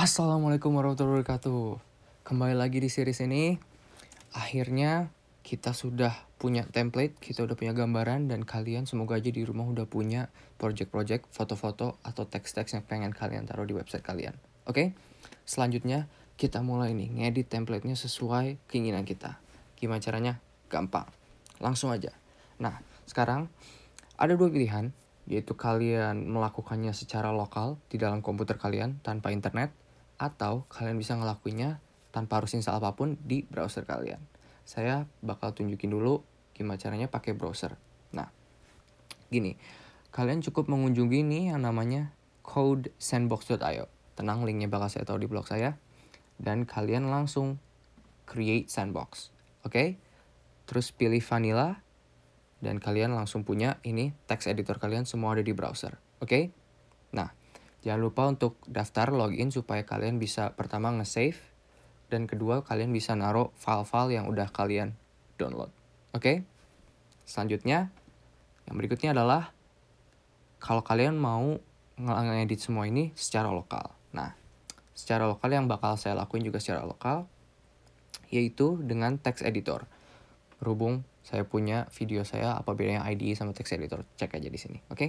Assalamualaikum warahmatullahi wabarakatuh. Kembali lagi di series ini. Akhirnya kita sudah punya template, kita udah punya gambaran dan kalian semoga aja di rumah udah punya project-project, foto-foto atau teks-teks yang pengen kalian taruh di website kalian. Oke? Okay? Selanjutnya kita mulai nih ngedit template-nya sesuai keinginan kita. Gimana caranya? Gampang. Langsung aja. Nah, sekarang ada dua pilihan yaitu kalian melakukannya secara lokal di dalam komputer kalian tanpa internet atau kalian bisa ngelakuinnya tanpa harus install apapun di browser kalian. Saya bakal tunjukin dulu gimana caranya pakai browser. Nah, gini, kalian cukup mengunjungi ini yang namanya codesandbox.io. Tenang, linknya bakal saya tahu di blog saya. Dan kalian langsung create sandbox, oke? Okay? Terus pilih vanilla, dan kalian langsung punya ini text editor kalian semua ada di browser, oke? Okay? Nah, Jangan lupa untuk daftar login supaya kalian bisa pertama nge-save dan kedua kalian bisa naruh file-file yang udah kalian download. Oke? Okay? Selanjutnya, yang berikutnya adalah kalau kalian mau ngedit semua ini secara lokal. Nah, secara lokal yang bakal saya lakuin juga secara lokal yaitu dengan text editor. Berhubung saya punya video saya apa bedanya ID sama text editor, cek aja di sini, oke? Okay?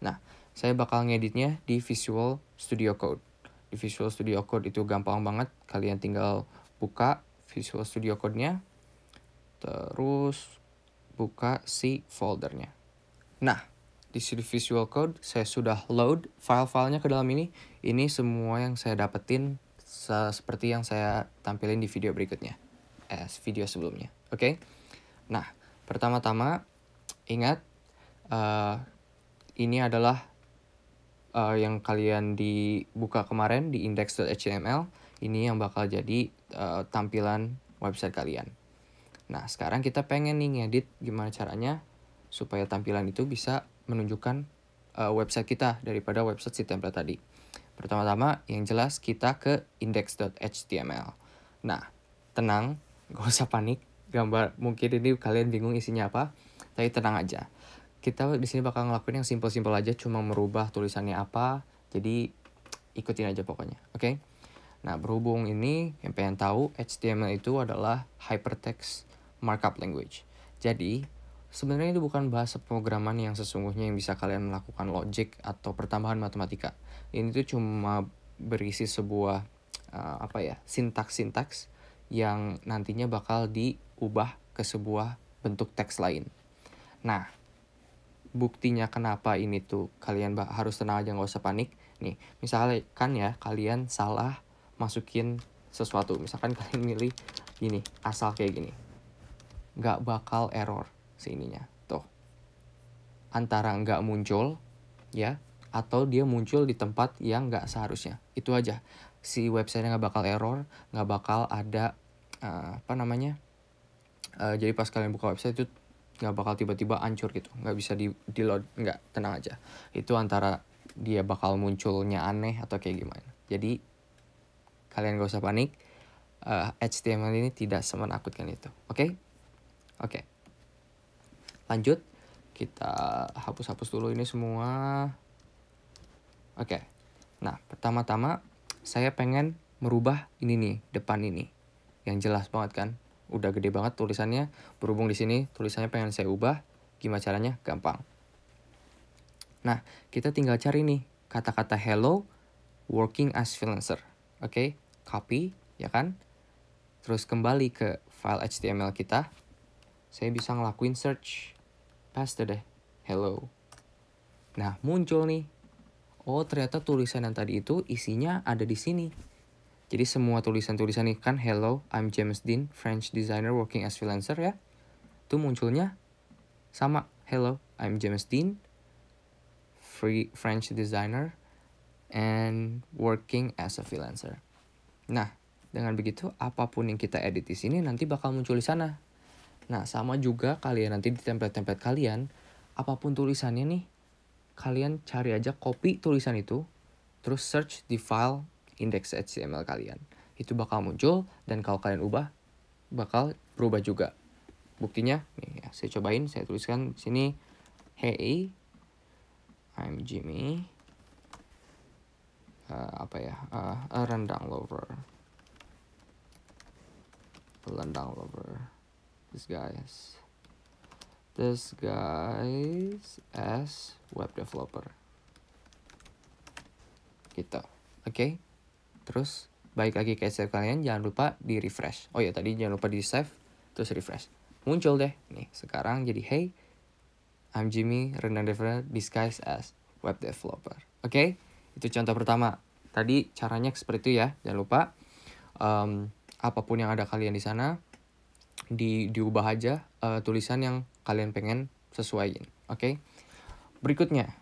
Nah, saya bakal ngeditnya di Visual Studio Code. Di Visual Studio Code itu gampang banget, kalian tinggal buka Visual Studio Code-nya, terus buka si foldernya. Nah, di sini Visual Code saya sudah load file-filenya ke dalam ini. Ini semua yang saya dapetin seperti yang saya tampilin di video berikutnya, eh, video sebelumnya. Oke, okay? nah pertama-tama ingat uh, ini adalah uh, yang kalian dibuka kemarin di index.html ini yang bakal jadi uh, tampilan website kalian. Nah, sekarang kita pengen nih ngedit gimana caranya supaya tampilan itu bisa menunjukkan uh, website kita daripada website si template tadi. Pertama-tama yang jelas kita ke index.html. Nah, tenang, gak usah panik. Gambar mungkin ini kalian bingung isinya apa, tapi tenang aja kita di sini bakal ngelakuin yang simple-simple aja cuma merubah tulisannya apa jadi ikutin aja pokoknya oke okay? nah berhubung ini yang pengen tahu HTML itu adalah hypertext markup language jadi sebenarnya itu bukan bahasa pemrograman yang sesungguhnya yang bisa kalian lakukan logic atau pertambahan matematika ini tuh cuma berisi sebuah uh, apa ya sintaks sintaks yang nantinya bakal diubah ke sebuah bentuk teks lain nah buktinya kenapa ini tuh kalian harus tenang aja nggak usah panik nih misalnya kan ya kalian salah masukin sesuatu misalkan kalian milih gini asal kayak gini nggak bakal error seininya tuh antara nggak muncul ya atau dia muncul di tempat yang nggak seharusnya itu aja si website websitenya nggak bakal error nggak bakal ada uh, apa namanya uh, jadi pas kalian buka website itu nggak bakal tiba-tiba hancur gitu nggak bisa di di load nggak tenang aja itu antara dia bakal munculnya aneh atau kayak gimana jadi kalian gak usah panik uh, eh, HTML ini tidak semenakutkan itu oke okay? oke okay. lanjut kita hapus-hapus dulu ini semua oke okay. nah pertama-tama saya pengen merubah ini nih depan ini yang jelas banget kan udah gede banget tulisannya. Berhubung di sini tulisannya pengen saya ubah, gimana caranya? Gampang. Nah, kita tinggal cari nih kata-kata hello working as freelancer. Oke, okay? copy, ya kan? Terus kembali ke file HTML kita. Saya bisa ngelakuin search. Paste deh, hello. Nah, muncul nih. Oh, ternyata tulisan yang tadi itu isinya ada di sini. Jadi semua tulisan-tulisan ini kan hello, I'm James Dean, French designer working as freelancer ya. Itu munculnya sama hello, I'm James Dean, free French designer and working as a freelancer. Nah, dengan begitu apapun yang kita edit di sini nanti bakal muncul di sana. Nah, sama juga kalian nanti di template-template kalian, apapun tulisannya nih, kalian cari aja copy tulisan itu, terus search di file indeks HTML kalian. Itu bakal muncul dan kalau kalian ubah bakal berubah juga. Buktinya, nih ya, saya cobain, saya tuliskan di sini hey I'm Jimmy uh, apa ya uh, a rendang lover rendang lover this guys this guys as web developer gitu oke okay? Terus baik lagi ke save kalian jangan lupa di refresh. Oh ya tadi jangan lupa di save terus refresh. Muncul deh nih sekarang jadi hey I'm Jimmy Renan Devra disguised as web developer. Oke okay? itu contoh pertama. Tadi caranya seperti itu ya jangan lupa um, apapun yang ada kalian di sana di diubah aja uh, tulisan yang kalian pengen sesuaiin. Oke okay? berikutnya.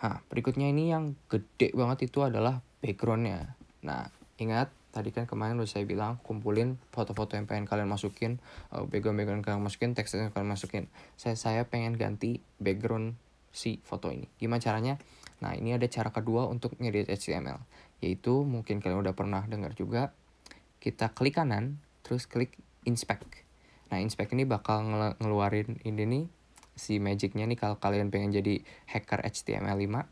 Nah, berikutnya ini yang gede banget itu adalah backgroundnya. Nah, ingat tadi kan kemarin udah saya bilang kumpulin foto-foto yang pengen kalian masukin, eh, background-background yang kalian masukin, teks yang kalian masukin. Saya saya pengen ganti background si foto ini. Gimana caranya? Nah, ini ada cara kedua untuk ngedit HTML, yaitu mungkin kalian udah pernah dengar juga. Kita klik kanan, terus klik inspect. Nah, inspect ini bakal ngeluarin ini nih si magicnya nih kalau kalian pengen jadi hacker HTML5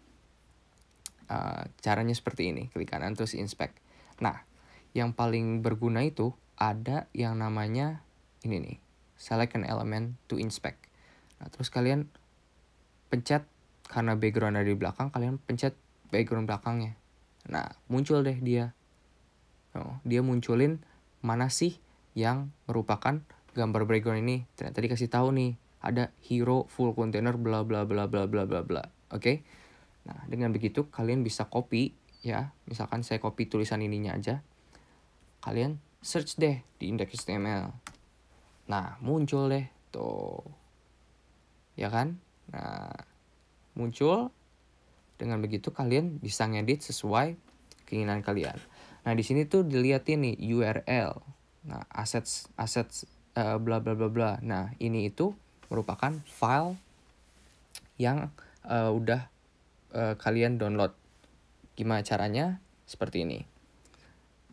uh, caranya seperti ini klik kanan terus inspect nah yang paling berguna itu ada yang namanya ini nih select an element to inspect nah terus kalian pencet karena background ada di belakang kalian pencet background belakangnya nah muncul deh dia oh, dia munculin mana sih yang merupakan gambar background ini ternyata dikasih tahu nih ada hero full container bla bla bla bla bla bla bla oke okay? Nah, dengan begitu kalian bisa copy ya. Misalkan saya copy tulisan ininya aja. Kalian search deh di indeks HTML. Nah, muncul deh tuh. Ya kan? Nah, muncul dengan begitu kalian bisa ngedit sesuai keinginan kalian. Nah, di sini tuh dilihatin nih URL. Nah, assets assets uh, bla bla bla bla. Nah, ini itu merupakan file yang uh, udah uh, kalian download. Gimana caranya? Seperti ini.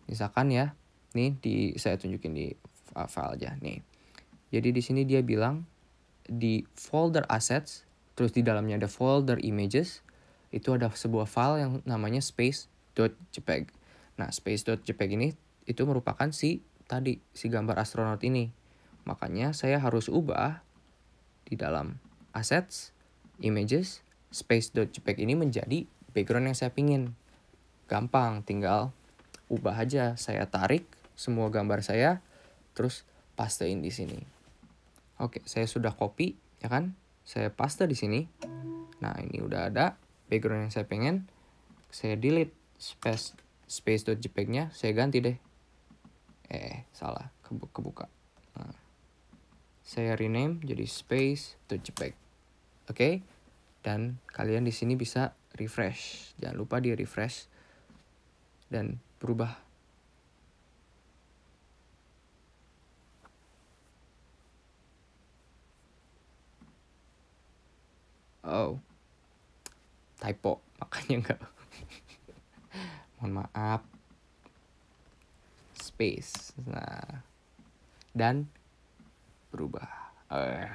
Misalkan ya, nih di saya tunjukin di uh, file aja nih. Jadi di sini dia bilang di folder assets, terus di dalamnya ada folder images, itu ada sebuah file yang namanya space.jpg. Nah, space.jpg ini itu merupakan si tadi si gambar astronot ini. Makanya saya harus ubah di dalam assets, images, space.jpg ini menjadi background yang saya pingin. Gampang, tinggal ubah aja. Saya tarik semua gambar saya, terus pastein di sini. Oke, saya sudah copy, ya kan? Saya paste di sini. Nah, ini udah ada background yang saya pengen. Saya delete space space.jpg-nya, saya ganti deh. Eh, salah, kebuka. Nah, saya rename jadi space.jpg. Oke. Okay? dan kalian di sini bisa refresh. Jangan lupa di refresh dan berubah. Oh, typo makanya enggak. Mohon maaf. Space. Nah, dan berubah. Uh,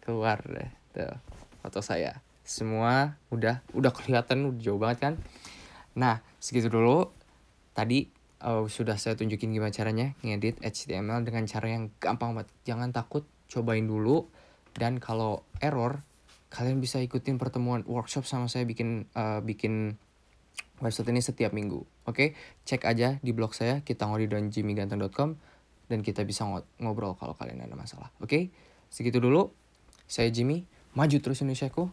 keluar deh tuh foto saya semua udah udah kelihatan udah jauh banget kan nah segitu dulu tadi uh, sudah saya tunjukin gimana caranya ngedit HTML dengan cara yang gampang banget jangan takut cobain dulu dan kalau error kalian bisa ikutin pertemuan workshop sama saya bikin uh, bikin website ini setiap minggu. Oke, okay? cek aja di blog saya kita kitangori.jimmyganteng.com dan kita bisa ngobrol kalau kalian ada masalah. Oke, okay? segitu dulu. Saya Jimmy, maju terus Indonesiaku.